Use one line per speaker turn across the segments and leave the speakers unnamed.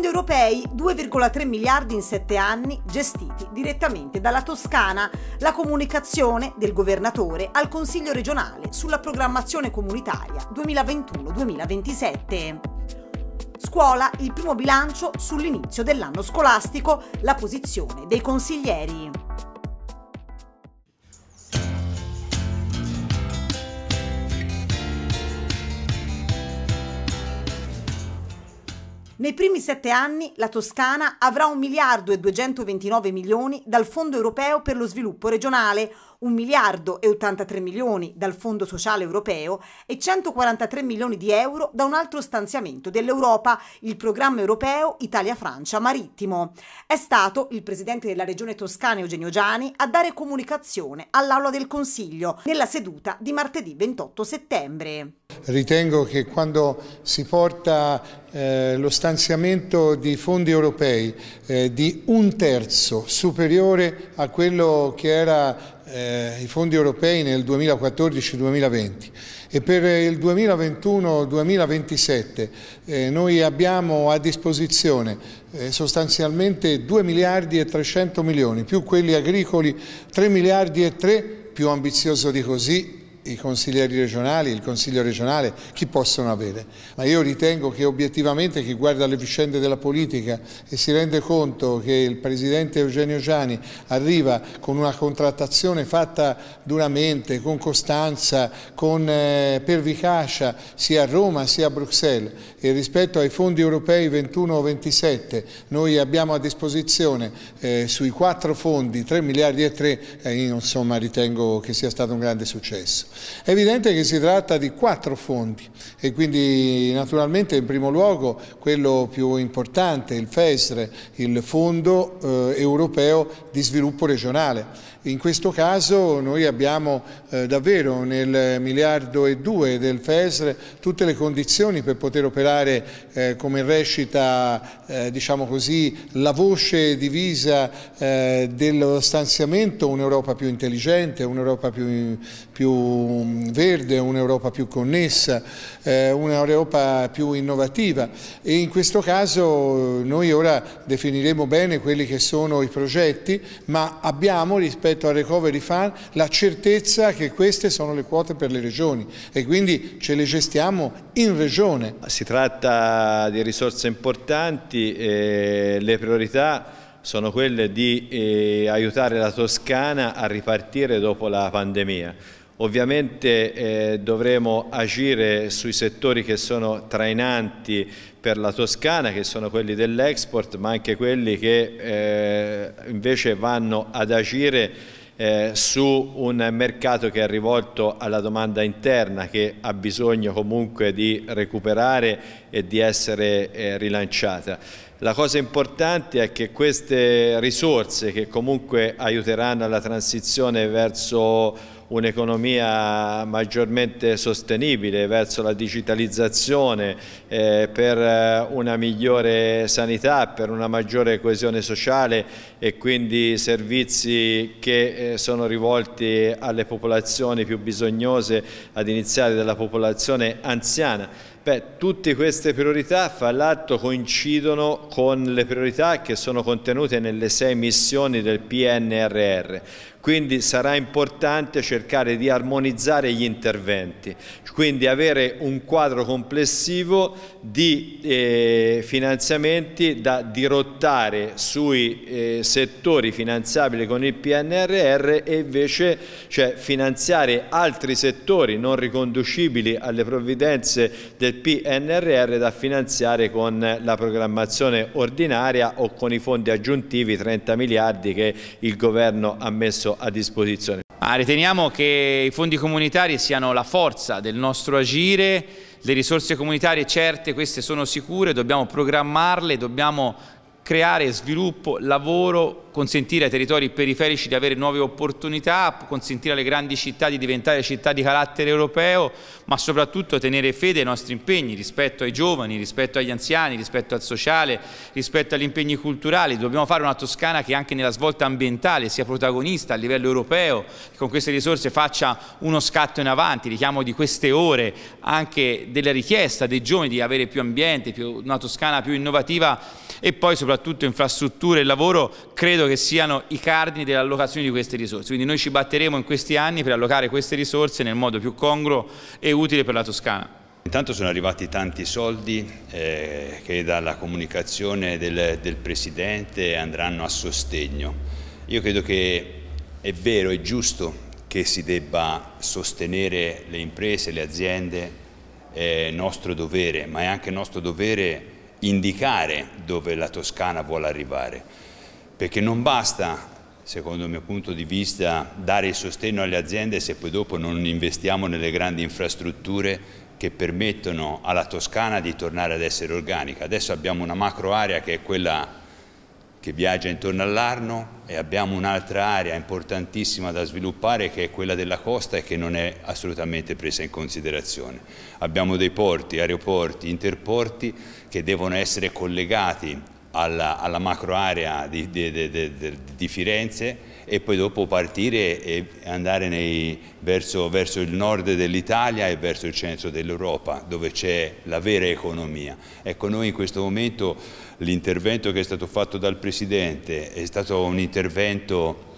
fondi europei 2,3 miliardi in 7 anni gestiti direttamente dalla Toscana, la comunicazione del governatore al Consiglio regionale sulla programmazione comunitaria 2021-2027. Scuola, il primo bilancio sull'inizio dell'anno scolastico, la posizione dei consiglieri. Nei primi sette anni la Toscana avrà 1 miliardo e 229 milioni dal Fondo europeo per lo sviluppo regionale, 1 miliardo e 83 milioni dal Fondo Sociale Europeo e 143 milioni di euro da un altro stanziamento dell'Europa, il programma europeo Italia-Francia Marittimo. È stato il presidente della regione toscana Eugenio Giani a dare comunicazione all'Aula del Consiglio nella seduta di martedì 28 settembre.
Ritengo che quando si porta eh, lo stanziamento di fondi europei eh, di un terzo superiore a quello che era eh, i fondi europei nel 2014-2020 e per il 2021-2027 eh, noi abbiamo a disposizione eh, sostanzialmente 2 miliardi e 300 milioni più quelli agricoli 3 miliardi e 3 più ambizioso di così i consiglieri regionali, il Consiglio regionale, chi possono avere. Ma io ritengo che obiettivamente chi guarda le vicende della politica e si rende conto che il Presidente Eugenio Giani arriva con una contrattazione fatta duramente, con costanza, con eh, pervicacia, sia a Roma sia a Bruxelles e rispetto ai fondi europei 21-27 noi abbiamo a disposizione eh, sui quattro fondi 3 miliardi e 3 eh, io insomma ritengo che sia stato un grande successo. È evidente che si tratta di quattro fondi e quindi naturalmente in primo luogo quello più importante, il FESRE, il Fondo eh, Europeo di Sviluppo Regionale. In questo caso noi abbiamo eh, davvero nel miliardo e due del FESRE tutte le condizioni per poter operare eh, come recita eh, diciamo così, la voce divisa eh, dello stanziamento un'Europa più intelligente, un'Europa più, più verde, un'Europa più connessa, eh, un'Europa più innovativa e in questo caso eh, noi ora definiremo bene quelli che sono i progetti, ma abbiamo rispetto al Recovery Fund la certezza che queste sono le quote per le regioni e quindi ce le gestiamo in regione.
Si tratta di risorse importanti, eh, le priorità sono quelle di eh, aiutare la Toscana a ripartire dopo la pandemia. Ovviamente eh, dovremo agire sui settori che sono trainanti per la Toscana, che sono quelli dell'export, ma anche quelli che eh, invece vanno ad agire eh, su un mercato che è rivolto alla domanda interna che ha bisogno comunque di recuperare e di essere eh, rilanciata. La cosa importante è che queste risorse che comunque aiuteranno alla transizione verso un'economia maggiormente sostenibile verso la digitalizzazione, eh, per eh, una migliore sanità, per una maggiore coesione sociale e quindi servizi che eh, sono rivolti alle popolazioni più bisognose, ad iniziare dalla popolazione anziana Beh, tutte queste priorità, fra l'altro, coincidono con le priorità che sono contenute nelle sei missioni del PNRR. Quindi sarà importante cercare di armonizzare gli interventi, quindi avere un quadro complessivo di eh, finanziamenti da dirottare sui eh, settori finanziabili con il PNRR e invece cioè, finanziare altri settori non riconducibili alle provvidenze del del PNRR da finanziare con la programmazione ordinaria o con i fondi aggiuntivi 30 miliardi che il governo ha messo a disposizione.
Ah, riteniamo che i fondi comunitari siano la forza del nostro agire, le risorse comunitarie certe, queste sono sicure, dobbiamo programmarle, dobbiamo creare sviluppo, lavoro, consentire ai territori periferici di avere nuove opportunità, consentire alle grandi città di diventare città di carattere europeo, ma soprattutto tenere fede ai nostri impegni rispetto ai giovani, rispetto agli anziani, rispetto al sociale, rispetto agli impegni culturali. Dobbiamo fare una Toscana che anche nella svolta ambientale sia protagonista a livello europeo, che con queste risorse faccia uno scatto in avanti, richiamo di queste ore anche della richiesta dei giovani di avere più ambiente, più, una Toscana più innovativa e poi soprattutto infrastrutture e lavoro, credo credo che siano i cardini dell'allocazione di queste risorse. Quindi noi ci batteremo in questi anni per allocare queste risorse nel modo più congruo e utile per la Toscana. Intanto sono arrivati tanti soldi eh, che dalla comunicazione del, del Presidente andranno a sostegno. Io credo che è vero, è giusto che si debba sostenere le imprese, le aziende, è nostro dovere, ma è anche nostro dovere indicare dove la Toscana vuole arrivare perché non basta, secondo il mio punto di vista, dare il sostegno alle aziende se poi dopo non investiamo nelle grandi infrastrutture che permettono alla Toscana di tornare ad essere organica. Adesso abbiamo una macro area che è quella che viaggia intorno all'Arno e abbiamo un'altra area importantissima da sviluppare che è quella della costa e che non è assolutamente presa in considerazione. Abbiamo dei porti, aeroporti, interporti che devono essere collegati alla, alla macro area di, di, di, di, Firenze e poi dopo partire e andare nei, verso, verso, il nord dell'Italia e verso il centro dell'Europa dove c'è la vera economia. Ecco noi in questo momento l'intervento che è stato fatto dal Presidente è stato un intervento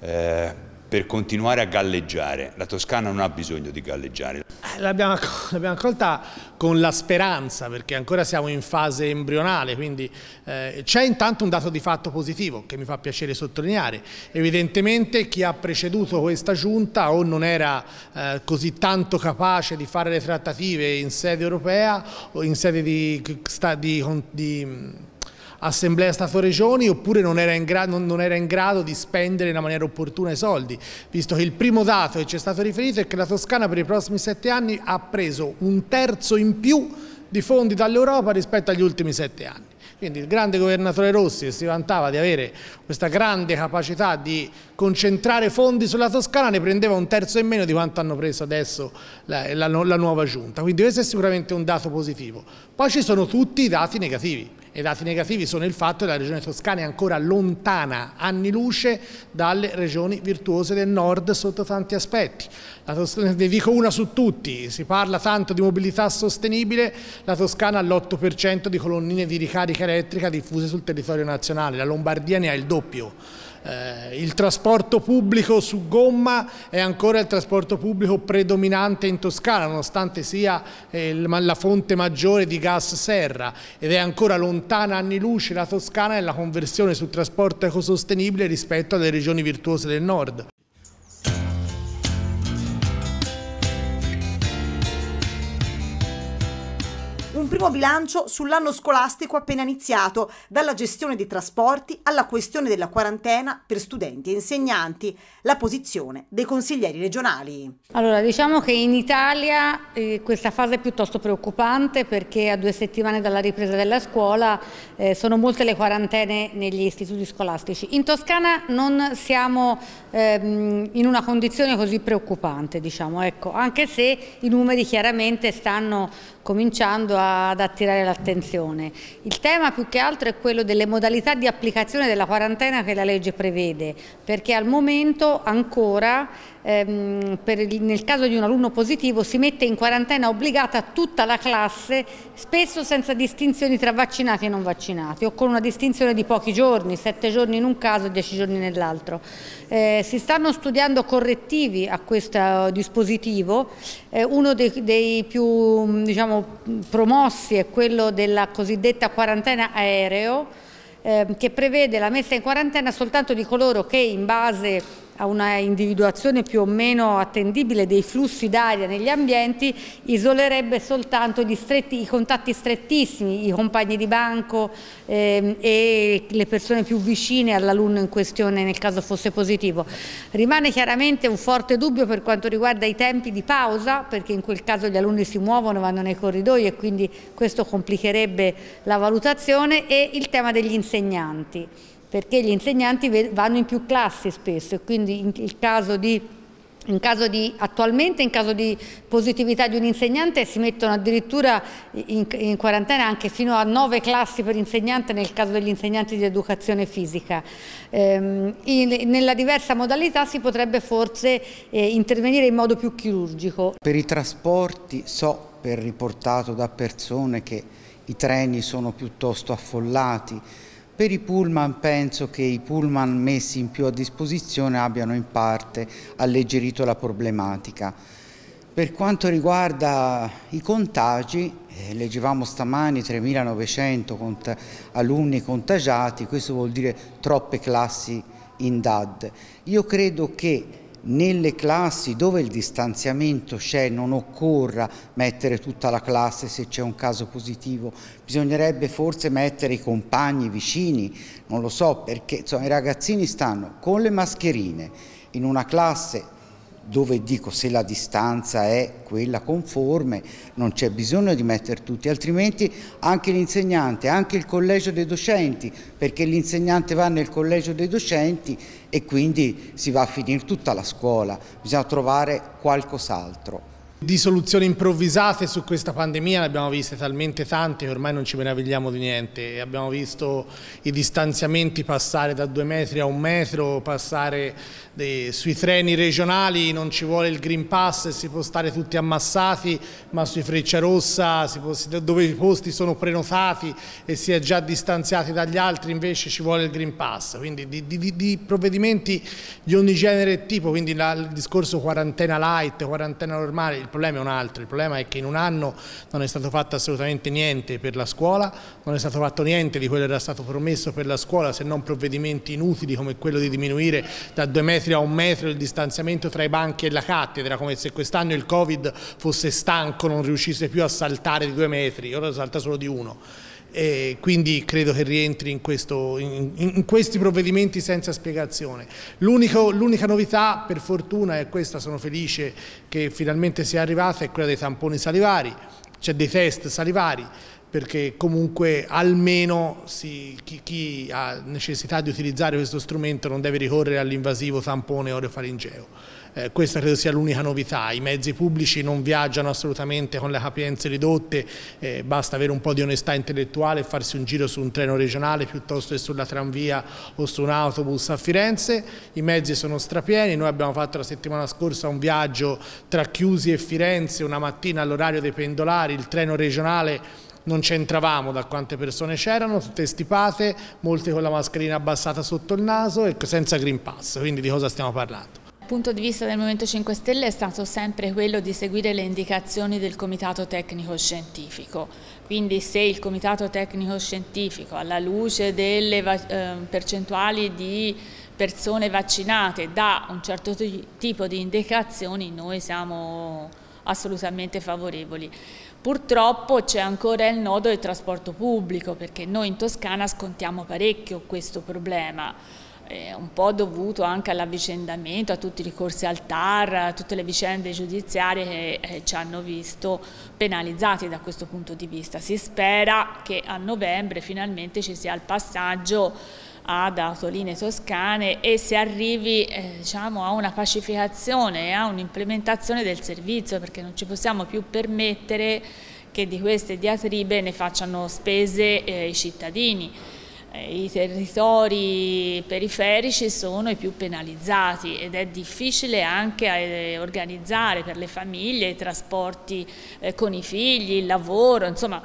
eh, per continuare a galleggiare. La Toscana non ha bisogno di galleggiare. Eh,
l'abbiamo, accolta con la speranza perché ancora siamo in fase embrionale, quindi eh, c'è intanto un dato di fatto positivo che mi fa piacere sottolineare. Evidentemente chi ha preceduto questa giunta o non era eh, così tanto capace di fare le trattative in sede europea o in sede di, di, di assemblea Stato-Regioni oppure non era, non, non era, in grado di spendere in maniera opportuna i soldi, visto che il primo dato che ci è stato riferito è che la Toscana per i prossimi sette anni ha preso un terzo in più di fondi dall'Europa rispetto agli ultimi sette anni. Quindi il grande governatore Rossi che si vantava di avere questa grande capacità di concentrare fondi sulla Toscana ne prendeva un terzo in meno di quanto hanno preso adesso la, la, la nuova giunta. Quindi questo è sicuramente un dato positivo. Poi ci sono tutti i dati negativi. I dati negativi sono il fatto che la regione toscana è ancora lontana, anni luce, dalle regioni virtuose del nord sotto tanti aspetti. Toscana, ne dico una su tutti, si parla tanto di mobilità sostenibile, la Toscana ha l'8% di colonnine di ricarica elettrica diffuse sul territorio nazionale, la Lombardia ne ha il doppio. Eh, il trasporto pubblico su gomma è ancora il trasporto pubblico predominante in Toscana, nonostante sia eh, la fonte maggiore di gas serra ed è ancora lontana anni luce la Toscana nella conversione sul trasporto ecosostenibile rispetto alle regioni virtuose del nord.
primo bilancio sull'anno scolastico appena iniziato, dalla gestione dei trasporti alla questione della quarantena per studenti e insegnanti, la posizione dei consiglieri regionali.
Allora, diciamo che in Italia eh, questa fase è piuttosto preoccupante perché a due settimane dalla ripresa della scuola eh, sono molte le quarantene negli istituti scolastici. In Toscana non siamo ehm, in una condizione così preoccupante, diciamo, ecco, anche se i numeri chiaramente stanno cominciando ad attirare l'attenzione. Il tema più che altro è quello delle modalità di applicazione della quarantena che la legge prevede, perché al momento ancora ehm, per, nel caso di un alunno positivo si mette in quarantena obbligata tutta la classe, spesso senza distinzioni tra vaccinati e non vaccinati o con una distinzione di pochi giorni, sette giorni in un caso e dieci giorni nell'altro. Eh, si stanno studiando correttivi a questo eh, dispositivo eh, uno dei, dei più mm, diciamo, promossi è quello della cosiddetta quarantena aereo, eh, che prevede la messa in quarantena soltanto di coloro che in base a una individuazione più o meno attendibile dei flussi d'aria negli ambienti isolerebbe soltanto stretti, i contatti strettissimi, i compagni di banco ehm, e le persone più vicine all'alunno in questione nel caso fosse positivo. Rimane chiaramente un forte dubbio per quanto riguarda i tempi di pausa perché in quel caso gli alunni si muovono, vanno nei corridoi e quindi questo complicherebbe la valutazione e il tema degli insegnanti perché gli insegnanti vanno in più classi spesso e quindi in caso di in caso di, attualmente in caso di positività di un insegnante si mettono addirittura in, in, quarantena anche fino a nove classi per insegnante nel caso degli insegnanti di educazione fisica. Ehm, in, nella diversa modalità si potrebbe forse eh, intervenire in modo più chirurgico.
Per i trasporti so per riportato da persone che i treni sono piuttosto affollati, per i pullman penso che i pullman messi in più a disposizione abbiano in parte alleggerito la problematica. Per quanto riguarda i contagi, eh, leggevamo stamani 3.900 cont alunni contagiati, questo vuol dire troppe classi in DAD. Io credo che nelle classi dove il distanziamento c'è non occorra mettere tutta la classe se c'è un caso positivo, bisognerebbe forse mettere i compagni vicini, non lo so perché insomma, i ragazzini stanno con le mascherine in una classe dove dico se la distanza è quella conforme non c'è bisogno di mettere tutti, altrimenti anche l'insegnante, anche il collegio dei docenti, perché l'insegnante va nel collegio dei docenti e quindi si va a finire tutta la scuola, bisogna trovare qualcos'altro.
Di soluzioni improvvisate su questa pandemia ne abbiamo viste talmente tante che ormai non ci meravigliamo di niente. Abbiamo visto i distanziamenti passare da due metri a un metro, passare sui treni regionali non ci vuole il Green Pass si può stare tutti ammassati, ma sui Freccia Rossa dove i posti sono prenotati e si è già distanziati dagli altri invece ci vuole il Green Pass. Quindi di, di, di provvedimenti di ogni genere e tipo, quindi la, il discorso quarantena light, quarantena normale, il problema è un altro, il problema è che in un anno non è stato fatto assolutamente niente per la scuola, non è stato fatto niente di quello che era stato promesso per la scuola se non provvedimenti inutili come quello di diminuire da due metri a un metro il distanziamento tra i banchi e la cattedra, come se quest'anno il Covid fosse stanco, non riuscisse più a saltare di due metri, ora salta solo di uno. E quindi credo che rientri in, questo, in, in questi provvedimenti senza spiegazione. L'unica novità, per fortuna, e questa sono felice che finalmente sia arrivata, è quella dei tamponi salivari, cioè dei test salivari perché comunque almeno si, chi, chi, ha necessità di utilizzare questo strumento non deve ricorrere all'invasivo tampone orefaringeo eh, questa credo sia l'unica novità, i mezzi pubblici non viaggiano assolutamente con le capienze ridotte, eh, basta avere un po' di onestà intellettuale e farsi un giro su un treno regionale piuttosto che sulla tranvia o su un autobus a Firenze, i mezzi sono strapieni, noi abbiamo fatto la settimana scorsa un viaggio tra Chiusi e Firenze, una mattina all'orario dei pendolari, il treno regionale non c'entravamo da quante persone c'erano, tutte stipate, molte con la mascherina abbassata sotto il naso e senza Green Pass, quindi di cosa stiamo parlando?
punto di vista del Movimento 5 Stelle è stato sempre quello di seguire le indicazioni del Comitato Tecnico Scientifico, quindi se il Comitato Tecnico Scientifico alla luce delle ehm, percentuali di persone vaccinate dà un certo tipo di indicazioni noi siamo assolutamente favorevoli. Purtroppo c'è ancora il nodo del trasporto pubblico perché noi in Toscana scontiamo parecchio questo problema eh, un po' dovuto anche all'avvicendamento, a tutti i ricorsi al TAR, a tutte le vicende giudiziarie che eh, ci hanno visto penalizzati da questo punto di vista. Si spera che a novembre finalmente ci sia il passaggio ad autoline toscane e si arrivi eh, diciamo, a una pacificazione, a un'implementazione del servizio perché non ci possiamo più permettere che di queste diatribe ne facciano spese eh, i cittadini. Eh, i territori periferici sono i più penalizzati ed è difficile anche eh, organizzare per le famiglie i trasporti eh, con i figli, il lavoro, insomma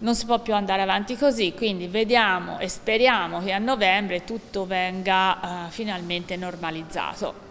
non si può più andare avanti così, quindi vediamo e speriamo che a novembre tutto venga finalmente normalizzato.